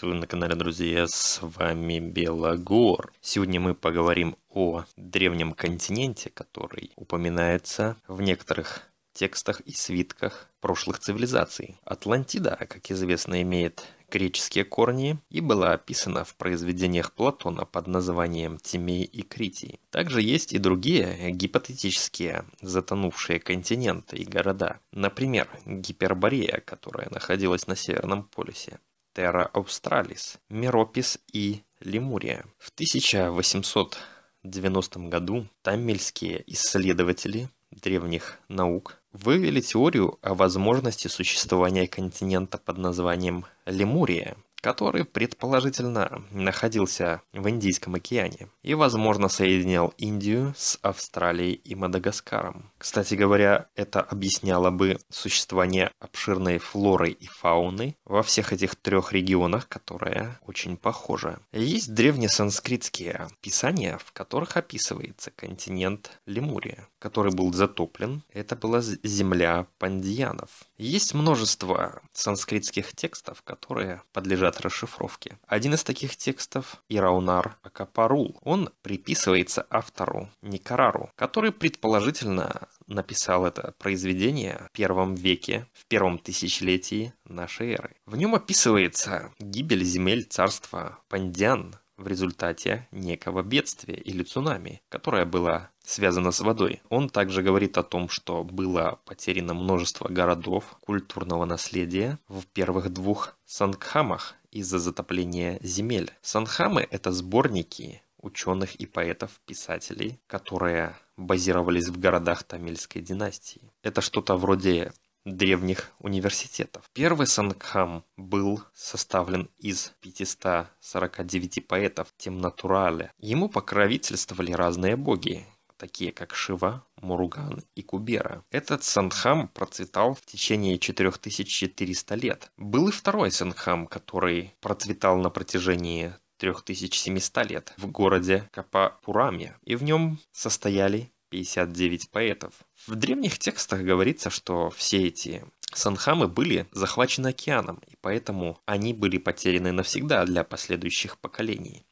приветствую на канале, друзья, с вами Белогор. Сегодня мы поговорим о древнем континенте, который упоминается в некоторых текстах и свитках прошлых цивилизаций. Атлантида, как известно, имеет греческие корни и была описана в произведениях Платона под названием Тимей и Критий. Также есть и другие гипотетические затонувшие континенты и города. Например, Гиперборея, которая находилась на Северном полюсе. Терра Австралис, Меропис и Лемурия. В 1890 году тамильские исследователи древних наук вывели теорию о возможности существования континента под названием Лемурия, который, предположительно, находился в Индийском океане и, возможно, соединял Индию с Австралией и Мадагаскаром. Кстати говоря, это объясняло бы существование обширной флоры и фауны во всех этих трех регионах, которые очень похожи. Есть древнесанскритские писания, в которых описывается континент Лемурия, который был затоплен. Это была земля пандиянов. Есть множество санскритских текстов, которые подлежат оператор расшифровки. Один из таких текстов – Ираунар Акапарул. Он приписывается автору Никарару, который предположительно написал это произведение в первом веке, в первом тысячелетии нашей эры. В нем описывается гибель земель царства Пандиан в результате некого бедствия или цунами, которое было связано с водой. Он также говорит о том, что было потеряно множество городов культурного наследия в первых двух сангхамах из-за затопления земель. Сангхамы – это сборники ученых и поэтов, писателей, которые базировались в городах Тамильской династии. Это что-то вроде древних университетов. Первый Сангхам был составлен из 549 поэтов Темнатурале. Ему покровительствовали разные боги, такие как Шива, Муруган и Кубера. Этот Сандхам процветал в течение 4400 лет. Был и второй Сандхам, который процветал на протяжении 3700 лет в городе Капапураме, и в нем состояли 59 поэтов. В древних текстах говорится, что все эти санхамы были захвачены океаном, и поэтому они были потеряны навсегда для последующих поколений.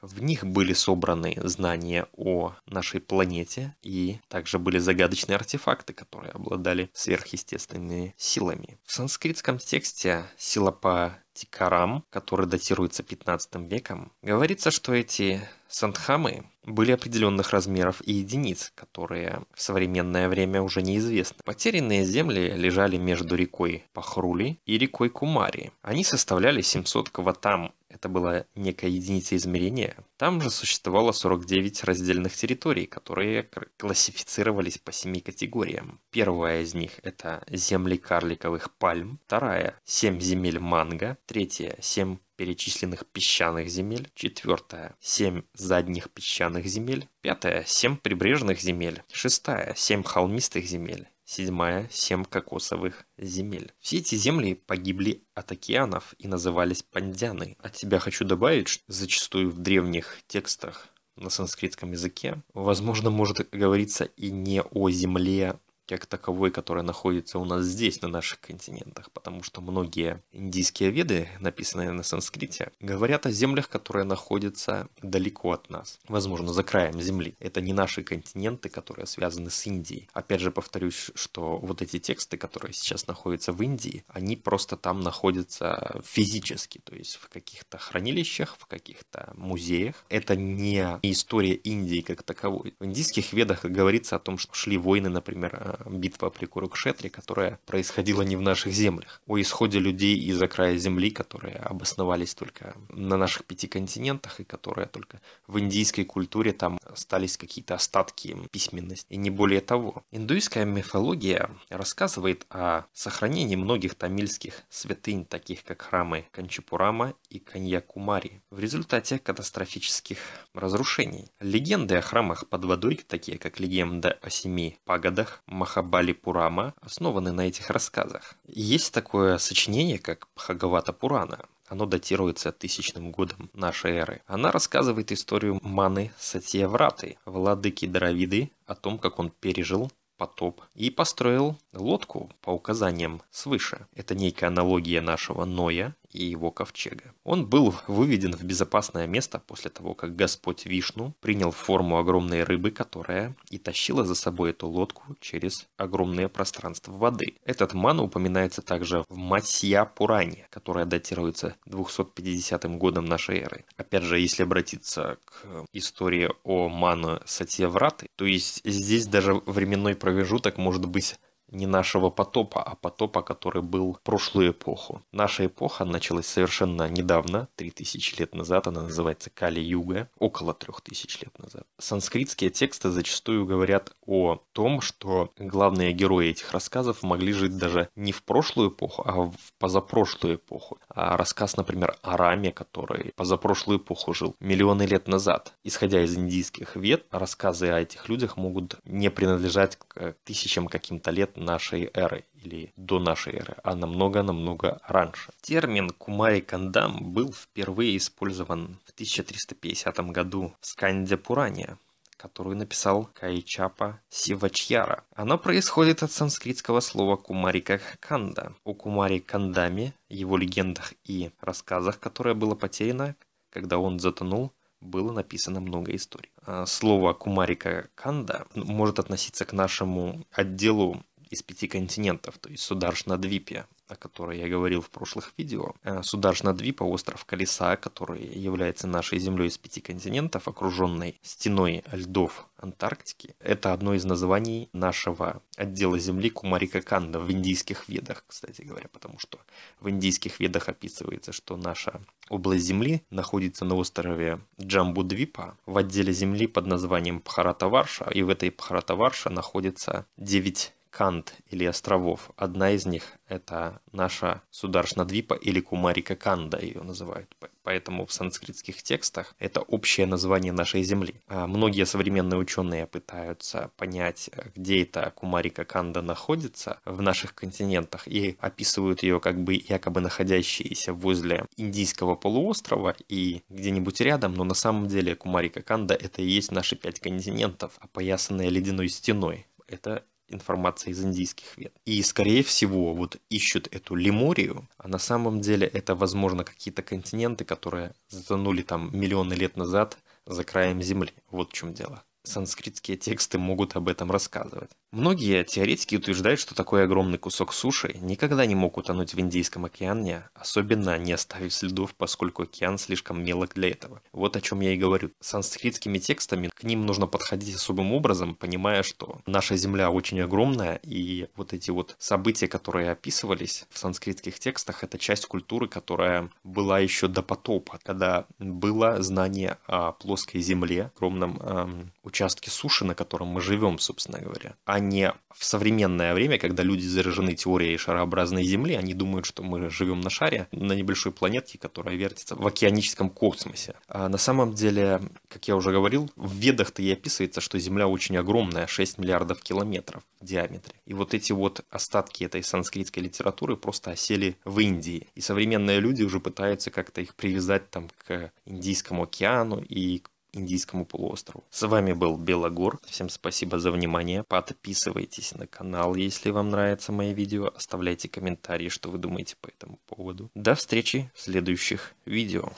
В них были собраны знания о нашей планете и также были загадочные артефакты, которые обладали сверхъестественными силами. В санскритском тексте Силапа Тикарам, который датируется 15 веком, говорится, что эти сандхамы были определенных размеров и единиц, которые в современное время уже неизвестны. Потерянные земли лежали между рекой Пахрули и рекой Кумари. Они составляли 700 кватам это была некая единица измерения, там же существовало 49 раздельных территорий, которые классифицировались по семи категориям. Первая из них это земли карликовых пальм, вторая – 7 земель манго, третья – 7 перечисленных песчаных земель, четвертая – 7 задних песчаных земель, пятая – 7 прибрежных земель, шестая – 7 холмистых земель, седьмая – семь кокосовых земель. Все эти земли погибли от океанов и назывались пандяны. От себя хочу добавить, что зачастую в древних текстах на санскритском языке, возможно, может говориться и не о земле как таковой, которая находится у нас здесь, на наших континентах, потому что многие индийские веды, написанные на санскрите, говорят о землях, которые находятся далеко от нас, возможно, за краем земли. Это не наши континенты, которые связаны с Индией. Опять же повторюсь, что вот эти тексты, которые сейчас находятся в Индии, они просто там находятся физически, то есть в каких-то хранилищах, в каких-то музеях. Это не история Индии как таковой. В индийских ведах говорится о том, что шли войны, например, битва при Курукшетре, которая происходила не в наших землях, о исходе людей из-за края земли, которые обосновались только на наших пяти континентах и которые только в индийской культуре там остались какие-то остатки письменности, и не более того. Индуистская мифология рассказывает о сохранении многих тамильских святынь, таких как храмы Канчипурама и Каньякумари, в результате катастрофических разрушений. Легенды о храмах под водой, такие как легенда о семи пагодах, Махабали Пурама основаны на этих рассказах. Есть такое сочинение, как Бхагавата Пурана, оно датируется тысячным годом нашей эры. Она рассказывает историю Маны Сатьявраты, владыки Дравиды, о том, как он пережил потоп и построил лодку по указаниям свыше. Это некая аналогия нашего Ноя и его ковчега. Он был выведен в безопасное место после того, как Господь Вишну принял форму огромной рыбы, которая и тащила за собой эту лодку через огромное пространство воды. Этот мана упоминается также в Матья Пуране, которая датируется 250 годом нашей эры. Опять же, если обратиться к истории о ману Сатьевраты, то есть здесь даже временной промежуток может быть не нашего потопа, а потопа, который был в прошлую эпоху. Наша эпоха началась совершенно недавно, 3000 лет назад, она называется Кали-Юга, около 3000 лет назад. Санскритские тексты зачастую говорят о том, что главные герои этих рассказов могли жить даже не в прошлую эпоху, а в позапрошлую эпоху. А рассказ, например, о Раме, который позапрошлую эпоху жил миллионы лет назад. Исходя из индийских вет, рассказы о этих людях могут не принадлежать к тысячам каким-то лет нашей эры или до нашей эры, а намного-намного раньше. Термин «кумари кандам» был впервые использован в 1350 году в Сканде Пуране, которую написал Кайчапа Сивачьяра. Оно происходит от санскритского слова «кумарика канда». О кумари кандаме, его легендах и рассказах, которое было потеряно, когда он затонул, было написано много историй. А слово «кумарика канда» может относиться к нашему отделу из пяти континентов, то есть Сударш на Двипе, о которой я говорил в прошлых видео. Э, Сударш на Двипа – остров Колеса, который является нашей землей из пяти континентов, окруженной стеной льдов Антарктики. Это одно из названий нашего отдела земли Кумарика Канда в индийских ведах, кстати говоря, потому что в индийских ведах описывается, что наша область земли находится на острове Джамбудвипа в отделе земли под названием Пхаратаварша, и в этой Пхаратаварше находится 9 Кант или островов. Одна из них – это наша Сударшнадвипа или Кумарика Канда ее называют. Поэтому в санскритских текстах это общее название нашей Земли. А многие современные ученые пытаются понять, где эта Кумарика Канда находится в наших континентах и описывают ее как бы якобы находящейся возле Индийского полуострова и где-нибудь рядом, но на самом деле Кумарика Канда – это и есть наши пять континентов, опоясанные ледяной стеной это информация из индийских вет. И, скорее всего, вот ищут эту лемурию, а на самом деле это, возможно, какие-то континенты, которые затонули там миллионы лет назад за краем Земли. Вот в чем дело. Санскритские тексты могут об этом рассказывать. Многие теоретики утверждают, что такой огромный кусок суши никогда не мог утонуть в Индийском океане, особенно не оставив следов, поскольку океан слишком мелок для этого. Вот о чем я и говорю. С санскритскими текстами к ним нужно подходить особым образом, понимая, что наша Земля очень огромная, и вот эти вот события, которые описывались в санскритских текстах, это часть культуры, которая была еще до потопа, когда было знание о плоской Земле, огромном эм, участке суши, на котором мы живем, собственно говоря. А не в современное время, когда люди заражены теорией шарообразной Земли, они думают, что мы живем на шаре, на небольшой планетке, которая вертится в океаническом космосе. А на самом деле, как я уже говорил, в ведах-то и описывается, что Земля очень огромная, 6 миллиардов километров в диаметре. И вот эти вот остатки этой санскритской литературы просто осели в Индии. И современные люди уже пытаются как-то их привязать там к Индийскому океану и к Индийскому полуострову. С вами был Белогор. Всем спасибо за внимание. Подписывайтесь на канал, если вам нравятся мои видео. Оставляйте комментарии, что вы думаете по этому поводу. До встречи в следующих видео.